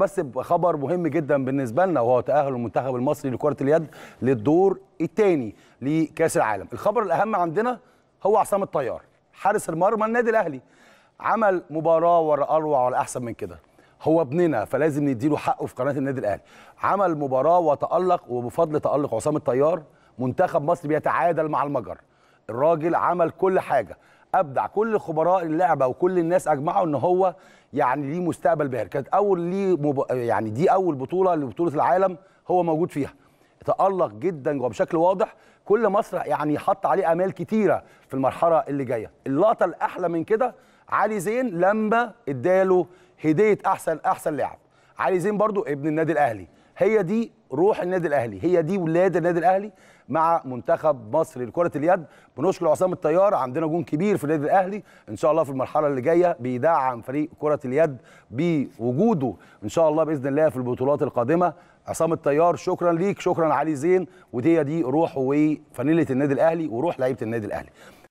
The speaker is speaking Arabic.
بس بخبر مهم جدا بالنسبه لنا وهو تاهل المنتخب المصري لكره اليد للدور الثاني لكاس العالم الخبر الاهم عندنا هو عصام الطيار حارس المرمى النادي الاهلي عمل مباراه ورا اروع ولا احسن من كده هو ابننا فلازم نديله حقه في قناه النادي الاهلي عمل مباراه وتالق وبفضل تالق عصام الطيار منتخب مصر بيتعادل مع المجر الراجل عمل كل حاجه ابدع كل خبراء اللعبه وكل الناس اجمعوا ان هو يعني ليه مستقبل باهر كانت اول ليه مب... يعني دي اول بطوله لبطوله العالم هو موجود فيها تالق جدا وبشكل واضح كل مصر يعني حط عليه امال كتيره في المرحله اللي جايه اللقطه الاحلى من كده علي زين لما اداله هديه احسن احسن لاعب علي زين برضو ابن النادي الاهلي هي دي روح النادي الاهلي هي دي ولاده النادي الاهلي مع منتخب مصر لكره اليد بنشكر عصام الطيار عندنا جون كبير في النادي الاهلي ان شاء الله في المرحله اللي جايه بيدعم فريق كره اليد بوجوده ان شاء الله باذن الله في البطولات القادمه عصام الطيار شكرا ليك شكرا علي زين ودي دي روح وفانيله النادي الاهلي وروح لعيبه النادي الاهلي